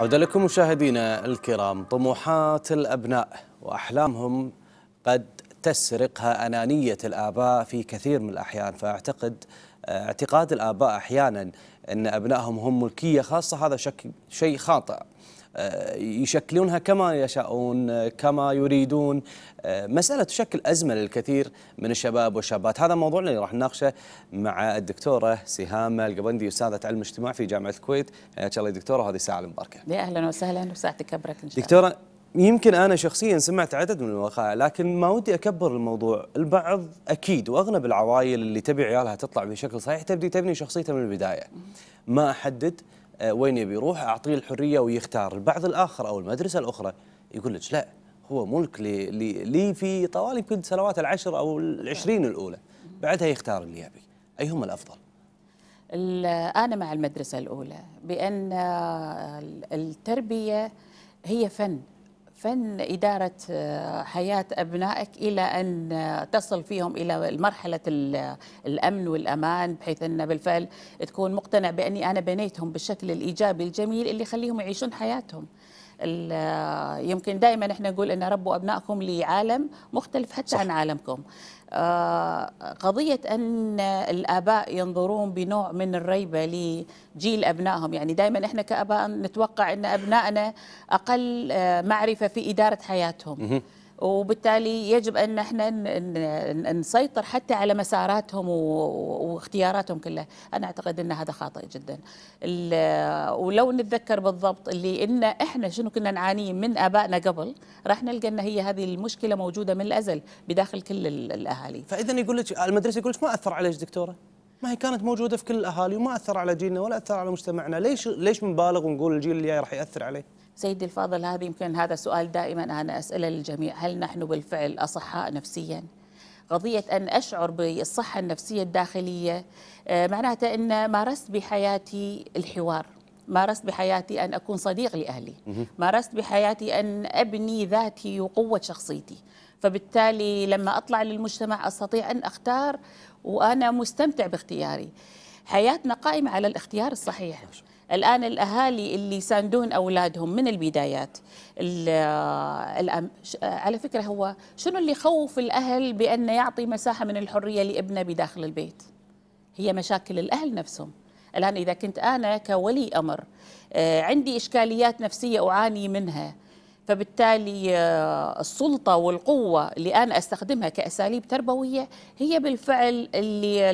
عودة لكم مشاهدينا الكرام طموحات الأبناء وأحلامهم قد تسرقها أنانية الآباء في كثير من الأحيان فأعتقد آه، اعتقاد الآباء أحيانا أن أبنائهم هم ملكية خاصة هذا شك شيء خاطئ آه، يشكلونها كما يشاءون كما يريدون آه، مسألة تشكل أزمة للكثير من الشباب والشابات هذا موضوع اللي راح نناقشه مع الدكتورة سهامة القبندي أستاذة علم اجتماع في جامعة الكويت حياك آه، الله دكتورة هذه الساعة المباركة يا أهلا وسهلا وساعتك أبرك إن شاء الله دكتورة يمكن انا شخصيا سمعت عدد من الوقائع لكن ما ودي اكبر الموضوع، البعض اكيد واغلب العوائل اللي تبي عيالها تطلع بشكل صحيح تبدي تبني شخصيتها من البدايه. ما احدد آه، وين يبي يروح اعطيه الحريه ويختار البعض الاخر او المدرسه الاخرى يقول لك لا هو ملك لي, لي, لي في طوال يمكن سنوات العشر او العشرين الاولى بعدها يختار اللي يبي ايهما الافضل انا مع المدرسه الاولى بان التربيه هي فن فن إدارة آه، حياة أبنائك إلى أن آه، تصل فيهم إلى مرحلة آه، الأمن والأمان بحيث أن بالفعل تكون مقتنع بأني أنا بنيتهم بالشكل الإيجابي الجميل اللي يخليهم يعيشون حياتهم يمكن دائما احنا نقول ان ربوا ابنائكم لعالم مختلف حتى صح. عن عالمكم آه، قضية أن الآباء ينظرون بنوع من الريبة لجيل أبنائهم يعني دائما إحنا كأباء نتوقع أن أبنائنا أقل آه، معرفة في إدارة حياتهم وبالتالي يجب ان احنا نسيطر حتى على مساراتهم واختياراتهم كلها، انا اعتقد ان هذا خاطئ جدا. ولو نتذكر بالضبط اللي ان احنا شنو كنا نعانيه من ابائنا قبل راح نلقى ان هي هذه المشكله موجوده من الازل بداخل كل الاهالي. فاذا يقول لك المدرسه يقول لك ما اثر عليك دكتوره؟ ما هي كانت موجوده في كل الاهالي وما اثر على جيلنا ولا اثر على مجتمعنا، ليش ليش بنبالغ ونقول الجيل اللي راح ياثر عليه؟ سيدي الفاضل هذه يمكن هذا سؤال دائما انا اساله للجميع، هل نحن بالفعل اصحاء نفسيا؟ قضية أن أشعر بالصحة النفسية الداخلية آه، معناتها أن مارست بحياتي الحوار مارست بحياتي أن أكون صديق لأهلي مارست بحياتي أن أبني ذاتي وقوة شخصيتي فبالتالي لما أطلع للمجتمع أستطيع أن أختار وأنا مستمتع باختياري حياتنا قائمة على الاختيار الصحيح الآن الأهالي اللي يساندون أولادهم من البدايات الأم على فكرة هو شنو اللي يخوف الأهل بأن يعطي مساحة من الحرية لابنه بداخل البيت هي مشاكل الأهل نفسهم الآن إذا كنت أنا كولي أمر آه، عندي إشكاليات نفسية أعاني منها فبالتالي آه، السلطة والقوة اللي أنا أستخدمها كأساليب تربوية هي بالفعل اللي,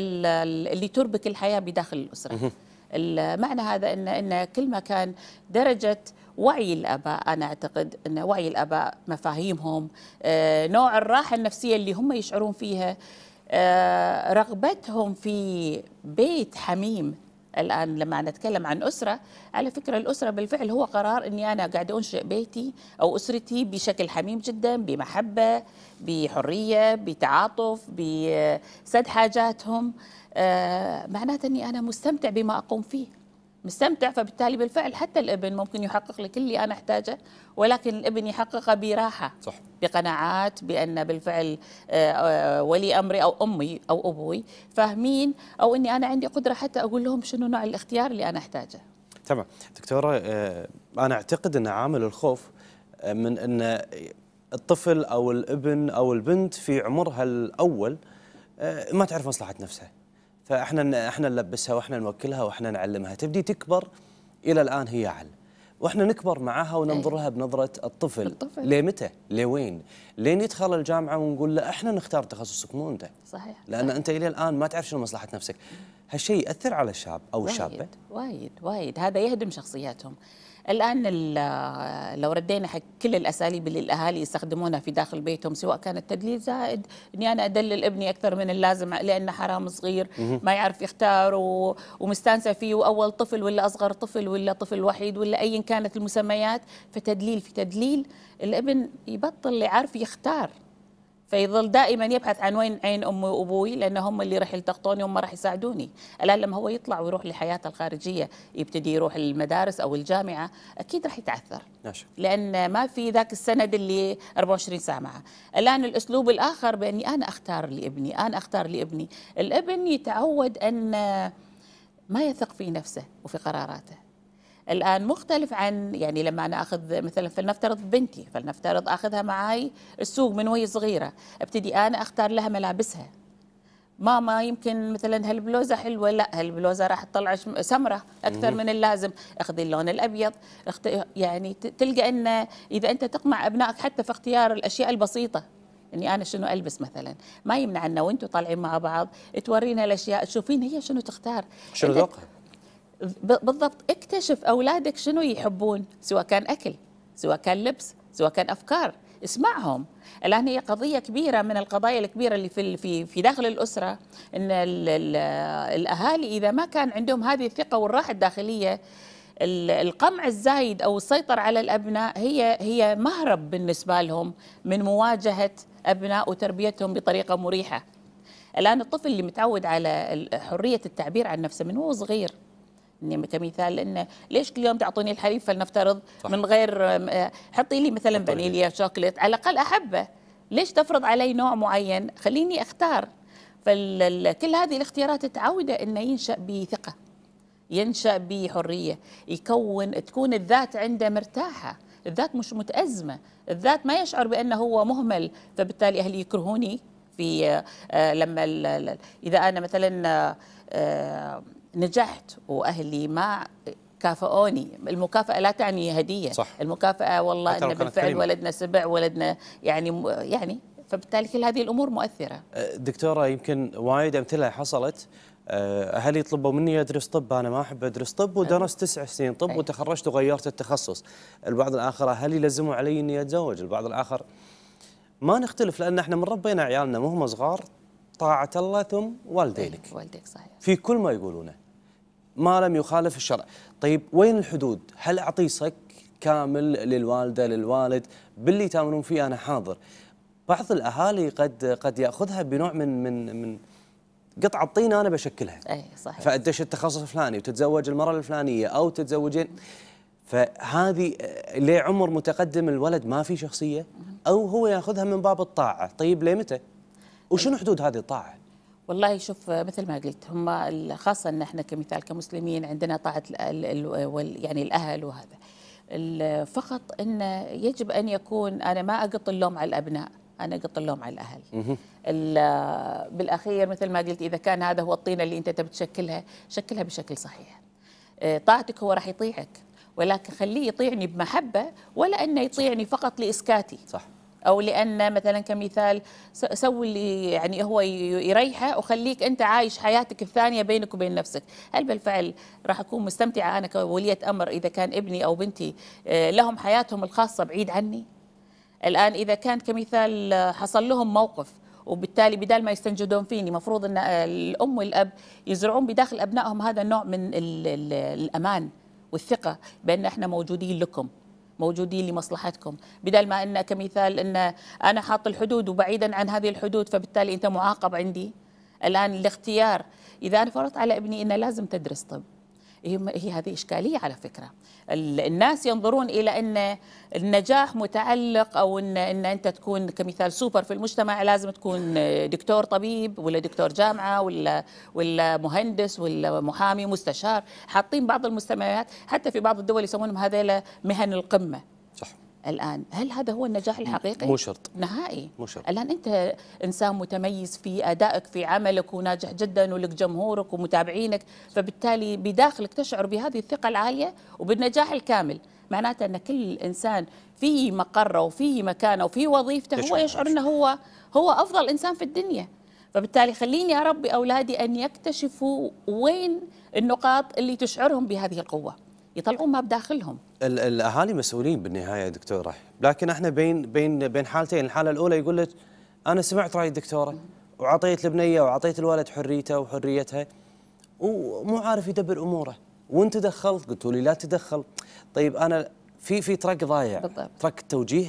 اللي تربك الحياة بداخل الأسرة معنى هذا أن, إن كل ما كان درجة وعي الاباء انا اعتقد ان وعي الاباء مفاهيمهم آه، نوع الراحه النفسيه اللي هم يشعرون فيها آه، رغبتهم في بيت حميم الان لما نتكلم عن اسره على فكره الاسره بالفعل هو قرار اني انا قاعد انشئ بيتي او اسرتي بشكل حميم جدا بمحبه بحريه بتعاطف بسد حاجاتهم آه، معناته اني انا مستمتع بما اقوم فيه مستمتع فبالتالي بالفعل حتى الابن ممكن يحقق لك اللي انا احتاجه ولكن الابن يحققه براحه صح. بقناعات بان بالفعل آه، آه، ولي امري او امي او ابوي فاهمين او اني انا عندي قدره حتى اقول لهم شنو نوع الاختيار اللي انا احتاجه. تمام دكتوره آه، انا اعتقد ان عامل الخوف من ان الطفل او الابن او البنت في عمرها الاول ما تعرف مصلحه نفسها. فاحنا احنا نلبسها واحنا نوكلها واحنا نعلمها تبدي تكبر الى الان هي عل واحنا نكبر معاها وننظر لها إيه. بنظره الطفل, الطفل. لمتى؟ لوين؟ لين يدخل الجامعه ونقول له احنا نختار تخصصك مو انت. صحيح. لان صحيح. انت الى الان ما تعرف شنو مصلحه نفسك. هالشيء ياثر على الشاب او وايد الشابه؟ وايد وايد هذا يهدم شخصياتهم. الآن لو ردينا حق كل الأساليب اللي الأهالي يستخدمونها في داخل بيتهم سواء كان التدليل زائد إني أنا أدلل ابني أكثر من اللازم لأنه حرام صغير ما يعرف يختار ومستانسة فيه وأول طفل ولا أصغر طفل ولا طفل وحيد ولا أيا كانت المسميات فتدليل في تدليل الابن يبطل يعرف يختار فيظل دائما يبحث عن وين عين امي وابوي لان هم اللي راح يلتقطوني هم راح يساعدوني الان لما هو يطلع ويروح لحياته الخارجيه يبتدي يروح المدارس او الجامعه اكيد راح يتعثر ناشي. لان ما في ذاك السند اللي 24 ساعه معه الان الاسلوب الاخر باني انا اختار لابني انا اختار لابني الابن يتعود ان ما يثق في نفسه وفي قراراته الان مختلف عن يعني لما انا اخذ مثلا فلنفترض بنتي فلنفترض اخذها معي السوق من وهي صغيره ابتدي انا اختار لها ملابسها ماما يمكن مثلا هالبلوزه حلوه لا هالبلوزه راح تطلع سمره اكثر من اللازم اخذي اللون الابيض يعني تلقى ان اذا انت تقمع ابنائك حتى في اختيار الاشياء البسيطه اني انا شنو البس مثلا ما يمنع انه وانتم طالعين مع بعض تورينا الاشياء تشوفين هي شنو تختار شنو ذوقها بالضبط اكتشف اولادك شنو يحبون سواء كان اكل سواء كان لبس سواء كان افكار اسمعهم الان هي قضيه كبيره من القضايا الكبيره اللي في في في داخل الاسره ان الـ الـ الاهالي اذا ما كان عندهم هذه الثقه والراحه الداخليه القمع الزايد او السيطره على الابناء هي هي مهرب بالنسبه لهم من مواجهه ابناء وتربيتهم بطريقه مريحه الان الطفل اللي متعود على حريه التعبير عن نفسه من هو صغير كمثال يعني انه ليش كل يوم تعطوني الحليب فلنفترض صح. من غير آه، حطي لي مثلا فانيليا شوكليت على الاقل احبه ليش تفرض علي نوع معين خليني اختار فكل هذه الاختيارات تعوده انه ينشا بثقه ينشا بحريه يكون تكون الذات عنده مرتاحه الذات مش متازمه الذات ما يشعر بانه هو مهمل فبالتالي اهلي يكرهوني في آه، آه، لما اذا انا مثلا آه، نجحت واهلي ما كافئوني المكافأة لا تعني هدية صح. المكافأة والله إن بالفعل ولدنا سبع ولدنا يعني يعني فبالتالي كل هذه الأمور مؤثرة أه، دكتورة يمكن وايد أمثلة حصلت أه، اهلي يطلبوا مني ادرس طب انا ما احب ادرس طب ودرست تسع سنين طب وتخرجت وغيرت التخصص البعض الاخر اهلي لزموا علي اني اتزوج البعض الاخر ما نختلف لان احنا من ربينا عيالنا هم صغار طاعة الله ثم والديك إيه، والديك صحيح في كل ما يقولونه ما لم يخالف الشرع طيب وين الحدود هل أعطي صك كامل للوالدة للوالد باللي تامرون فيه أنا حاضر بعض الأهالي قد قد يأخذها بنوع من من من قطعة طين أنا بشكلها أي صحيح فأدش التخصص الفلاني وتتزوج المرأة الفلانية أو تتزوجين فهذه لعمر متقدم الولد ما في شخصية أو هو يأخذها من باب الطاعة طيب ليه متى؟ وشنو حدود هذه الطاعه؟ والله شوف مثل ما قلت هم خاصه ان احنا كمثال كمسلمين عندنا طاعه يعني الاهل وهذا فقط ان يجب ان يكون انا ما اقط اللوم على الابناء انا اقط اللوم على الاهل بالاخير مثل ما قلت اذا كان هذا هو الطينه اللي انت تبي تشكلها شكلها بشكل صحيح آه، طاعتك هو راح يطيعك ولكن خليه يطيعني بمحبه ولا انه يطيعني فقط لاسكاتي صح او لان مثلا كمثال سوي اللي يعني هو يريحه وخليك انت عايش حياتك الثانيه بينك وبين نفسك هل بالفعل راح اكون مستمتعه انا كوليه امر اذا كان ابني او بنتي آه، لهم حياتهم الخاصه بعيد عني الان اذا كان كمثال آه، حصل لهم موقف وبالتالي بدال ما يستنجدون فيني مفروض ان آه، الام والاب يزرعون بداخل ابنائهم هذا النوع من الامان والثقه بان احنا موجودين لكم موجودين لمصلحتكم بدل ما ان كمثال ان انا حاط الحدود وبعيدا عن هذه الحدود فبالتالي انت معاقب عندي الان الاختيار اذا انا فرضت على ابني انه لازم تدرس طب هي هذه إشكالية على فكرة الناس ينظرون إلى أن النجاح متعلق أو أن, إن أنت تكون كمثال سوبر في المجتمع لازم تكون دكتور طبيب ولا دكتور جامعة ولا, ولا مهندس ولا محامي مستشار حاطين بعض المستمعات حتى في بعض الدول يسمونهم هذه مهن القمة الان هل هذا هو النجاح الحقيقي مو شرط نهائي مو شرط الان انت انسان متميز في ادائك في عملك وناجح جدا ولك جمهورك ومتابعينك فبالتالي بداخلك تشعر بهذه الثقه العاليه وبالنجاح الكامل معناته ان كل انسان في مقره وفي مكانه وفي وظيفته هو يشعر انه هو هو افضل انسان في الدنيا فبالتالي خليني اربي اولادي ان يكتشفوا وين النقاط اللي تشعرهم بهذه القوه يطلعون ما بداخلهم الاهالي مسؤولين بالنهايه دكتوره لكن احنا بين بين بين حالتين الحاله الاولى يقول لك انا سمعت راي الدكتوره وعطيت البنيه وعطيت الولد حريته وحريتها ومو عارف يدبر اموره وانت دخلت قلتوا لي لا تدخل طيب انا في في ترك ضايع بالضبط. ترك التوجيه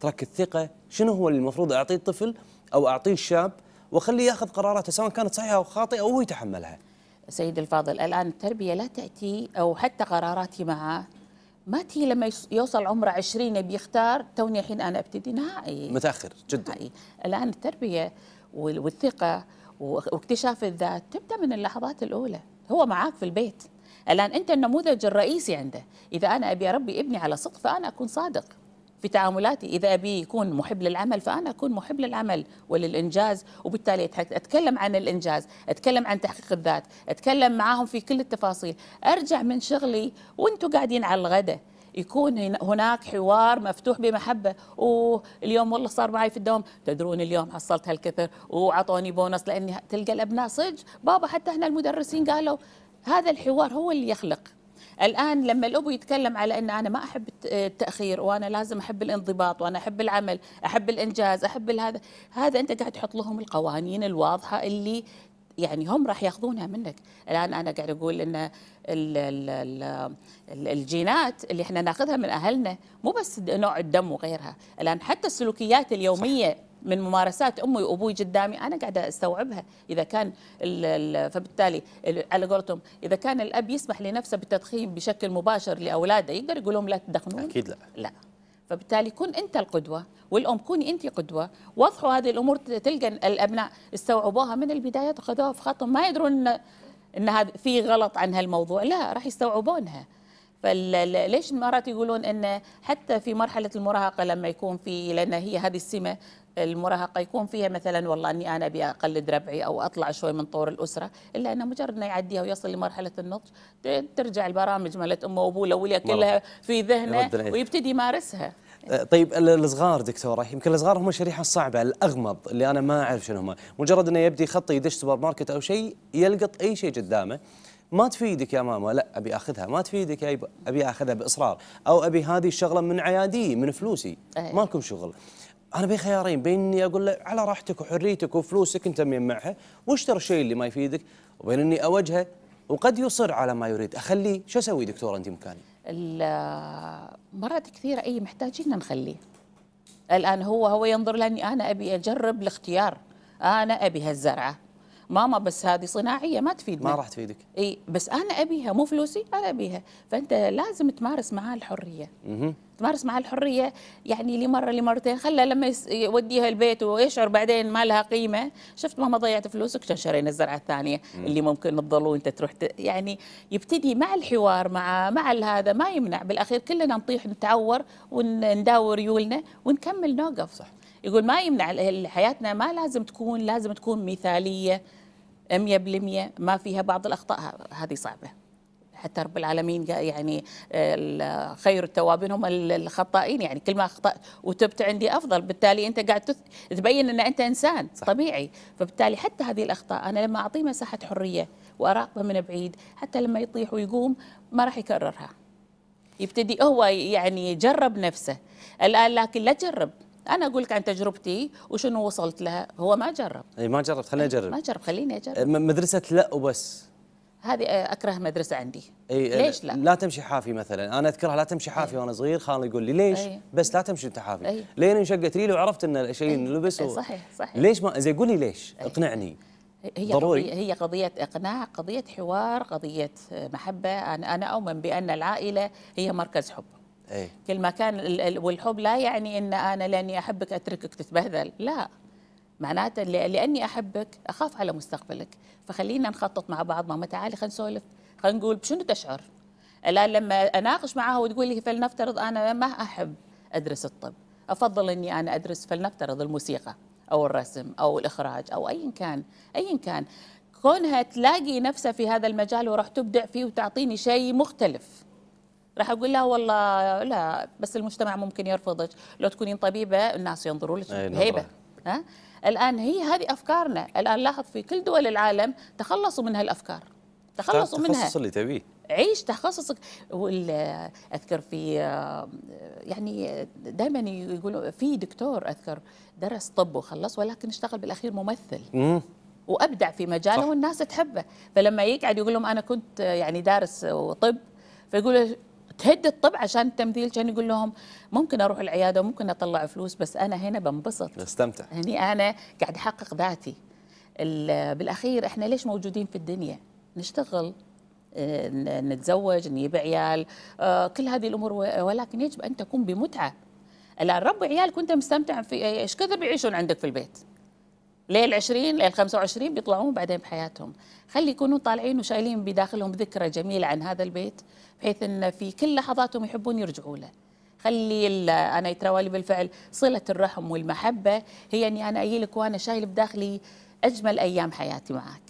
ترك الثقه شنو هو اللي المفروض اعطيه الطفل او اعطيه الشاب واخليه ياخذ قراراته سواء كانت صحيحه او خاطئه وهو يتحملها سيد الفاضل الآن التربية لا تأتي أو حتى قراراتي معه ما تي لما يوصل عمره 20 بيختار توني الحين أنا أبتدي نهائي متأخر جدا نهائي. الآن التربية والثقة واكتشاف الذات تبدأ من اللحظات الأولى هو معاك في البيت الآن أنت النموذج الرئيسي عنده إذا أنا أبي أربي ابني على صدق فأنا أكون صادق في تعاملاتي اذا ابي يكون محب للعمل فانا اكون محب للعمل وللانجاز وبالتالي اتكلم عن الانجاز اتكلم عن تحقيق الذات اتكلم معاهم في كل التفاصيل ارجع من شغلي وانتم قاعدين على الغداء يكون هناك حوار مفتوح بمحبه واليوم والله صار معي في الدوام تدرون اليوم حصلت هالكثر وعطوني بونص لاني تلقى الابناء صدق بابا حتى هنا المدرسين قالوا هذا الحوار هو اللي يخلق الان لما الابو يتكلم على ان انا ما احب التاخير وانا لازم احب الانضباط وانا احب العمل احب الانجاز احب هذا هذا انت قاعد تحط لهم القوانين الواضحه اللي يعني هم راح ياخذونها منك الان انا قاعد اقول ان ال ال الـ الجينات اللي احنا ناخذها من اهلنا مو بس نوع الدم وغيرها الان حتى السلوكيات اليوميه صح. من ممارسات امي وابوي قدامي انا قاعده استوعبها اذا كان فبالتالي على قولتهم اذا كان الاب يسمح لنفسه بالتدخين بشكل مباشر لاولاده يقدر يقول لهم لا تدخنون اكيد لا لا فبالتالي كن انت القدوه والام كوني انت قدوه وضحوا هذه الامور تلقى الابناء استوعبوها من البدايه وخذوها في خطهم ما يدرون ان هذا في غلط عن هالموضوع لا راح يستوعبونها فليش المرات يقولون ان حتى في مرحله المراهقه لما يكون في لان هي هذه السمه المراهقه يكون فيها مثلا والله اني انا ابي اقلد ربعي او اطلع شوي من طور الاسره الا انه مجرد انه يعديها ويصل لمرحله النضج ترجع البرامج مالت امه وابوه الاوليه كلها في ذهنه ويبتدي يمارسها أه، طيب الصغار دكتوره يمكن الصغار هم الشريحه الصعبه الاغمض اللي انا ما اعرف شنو هم مجرد انه يبدي خطه يدش سوبر ماركت او شيء يلقط اي شيء قدامه ما تفيدك يا ماما لا ابي اخذها ما تفيدك يا ابي اخذها باصرار او ابي هذه الشغله من عيادي من فلوسي إيه. ما لكم شغل انا بين خيارين بين اني اقول له على راحتك وحريتك وفلوسك انت مين معها واشتر الشيء اللي ما يفيدك وبين اني اوجهه وقد يصر على ما يريد اخليه شو اسوي دكتوره انت مكاني مرات كثيره اي محتاجين نخليه الان هو هو ينظر لاني انا ابي اجرب الاختيار انا ابي هالزرعه ماما بس هذه صناعيه ما تفيدني ما راح تفيدك اي بس انا ابيها مو فلوسي انا ابيها فانت لازم تمارس معاه الحريه مه. تمارس معاه الحريه يعني لمره لمرتين خلى لما يوديها البيت ويشعر بعدين ما لها قيمه شفت ماما ضيعت فلوسك كان شرينا الزرعه الثانيه اللي ممكن تضل انت تروح ت... يعني يبتدي مع الحوار مع مع هذا ما يمنع بالاخير كلنا نطيح نتعور ونداور ريولنا ونكمل نوقف صح يقول ما يمنع حياتنا ما لازم تكون لازم تكون مثاليه 100% ما فيها بعض الأخطاء هذه صعبة حتى رب العالمين يعني آه، خير التوابين هم الخطائين يعني كل ما اخطات وتبت عندي افضل بالتالي انت قاعد تبين ان انت انسان صح. طبيعي فبالتالي حتى هذه الاخطاء انا لما اعطيه مساحه حريه واراقبه من بعيد حتى لما يطيح ويقوم ما راح يكررها يبتدي هو يعني يجرب نفسه الان لكن لا تجرب انا اقول لك عن تجربتي وشنو وصلت لها هو ما جرب اي ما جربت خليني اجرب ما جرب خليني اجرب أه، مدرسه لا وبس هذه أه، اكره مدرسه عندي أي أه، ليش لا لا تمشي حافي مثلا انا اذكرها لا تمشي حافي أي. وانا صغير خالي يقول لي ليش أي. بس لا تمشي انت حافي أي. لين انشقت ريلي وعرفت ان الشيء لبس صحيح صحيح ليش ما زي قولي ليش أي. اقنعني هي ضروري قضية هي قضية إقناع قضية حوار قضية محبة أنا أنا أؤمن بأن العائلة هي مركز حب أي. ما كان والحب لا يعني أن أنا لأني أحبك أتركك تتبهذل لا معناته لأني أحبك أخاف على مستقبلك فخلينا نخطط مع بعض ماما تعالي خلينا نسولف خلينا نقول بشنو تشعر الآن لما أناقش معها وتقول لي فلنفترض أنا ما أحب أدرس الطب أفضل أني أنا أدرس فلنفترض الموسيقى أو الرسم أو الإخراج أو أيا كان أيا كان كونها تلاقي نفسها في هذا المجال وراح تبدع فيه وتعطيني شيء مختلف راح اقول لها والله لا بس المجتمع ممكن يرفضك لو تكونين طبيبه الناس ينظروا لك هيبه ها الان هي هذه افكارنا الان لاحظ في كل دول العالم تخلصوا من هالافكار تخلصوا منها تخصص اللي تبيه عيش تخصصك اذكر في يعني دائما يقولوا في دكتور اذكر درس طب وخلص ولكن اشتغل بالاخير ممثل مم. وابدع في مجاله والناس تحبه فلما يقعد يقول لهم انا كنت يعني دارس طب فيقول تهد الطب عشان التمثيل كان يقول لهم ممكن اروح العياده وممكن اطلع فلوس بس انا هنا بنبسط استمتع هني انا قاعد احقق ذاتي بالاخير احنا ليش موجودين في الدنيا نشتغل آه، نتزوج نجيب عيال آه، كل هذه الامور ولكن يجب ان تكون بمتعه الان ربي عيالك وانت مستمتع في ايش كثر بيعيشون عندك في البيت ليل 20 ليل 25 بيطلعون بعدين بحياتهم خلي يكونوا طالعين وشايلين بداخلهم ذكرى جميلة عن هذا البيت بحيث أن في كل لحظاتهم يحبون يرجعوا له خلي أنا يتروى بالفعل صلة الرحم والمحبة هي أني أنا أجي لك وأنا شايل بداخلي أجمل أيام حياتي معك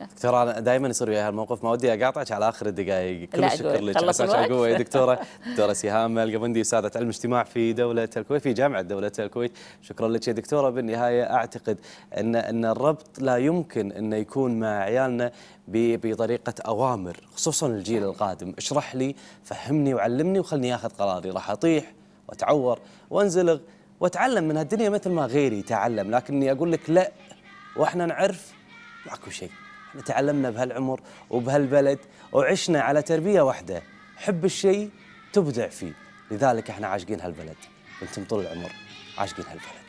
دكتورة أنا دائما يصير وياي هالموقف ما ودي أقاطعك على آخر الدقائق كل الشكر لك عساك على القوة يا دكتورة دكتورة سهام القبندي أستاذة علم اجتماع في دولة الكويت في جامعة دولة الكويت شكرا لك يا دكتورة بالنهاية أعتقد أن أن الربط لا يمكن أنه يكون مع عيالنا بطريقة أوامر خصوصا الجيل القادم اشرح لي فهمني وعلمني وخلني أخذ قراري راح أطيح وأتعور وأنزلق وأتعلم من هالدنيا مثل ما غيري تعلم لكني أقول لك لا وإحنا نعرف ماكو شيء احنا تعلمنا بهالعمر وبهالبلد وعشنا على تربيه واحده حب الشيء تبدع فيه لذلك احنا عاشقين هالبلد انتم طول العمر عاشقين هالبلد